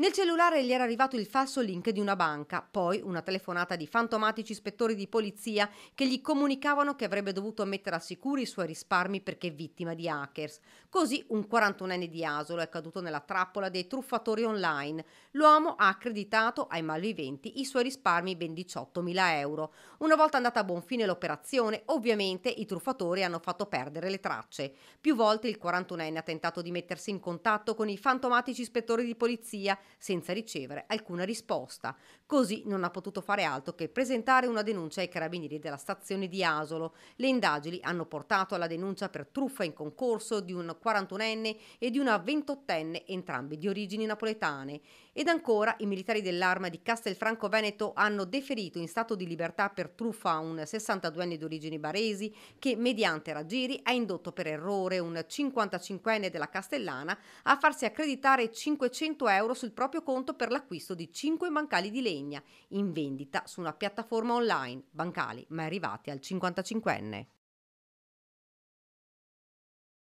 Nel cellulare gli era arrivato il falso link di una banca, poi una telefonata di fantomatici ispettori di polizia che gli comunicavano che avrebbe dovuto mettere a sicuro i suoi risparmi perché vittima di hackers. Così un 41enne di Asolo è caduto nella trappola dei truffatori online. L'uomo ha accreditato ai malviventi i suoi risparmi ben 18.000 euro. Una volta andata a buon fine l'operazione, ovviamente i truffatori hanno fatto perdere le tracce. Più volte il 41enne ha tentato di mettersi in contatto con i fantomatici ispettori di polizia senza ricevere alcuna risposta. Così non ha potuto fare altro che presentare una denuncia ai carabinieri della stazione di Asolo. Le indagini hanno portato alla denuncia per truffa in concorso di un 41enne e di una 28enne, entrambi di origini napoletane. Ed ancora i militari dell'arma di Castelfranco Veneto hanno deferito in stato di libertà per truffa un 62enne di origini baresi che mediante raggiri ha indotto per errore un 55enne della Castellana a farsi accreditare 500 euro sul proprio conto per l'acquisto di 5 bancali di legna in vendita su una piattaforma online, bancali mai arrivati al 55enne.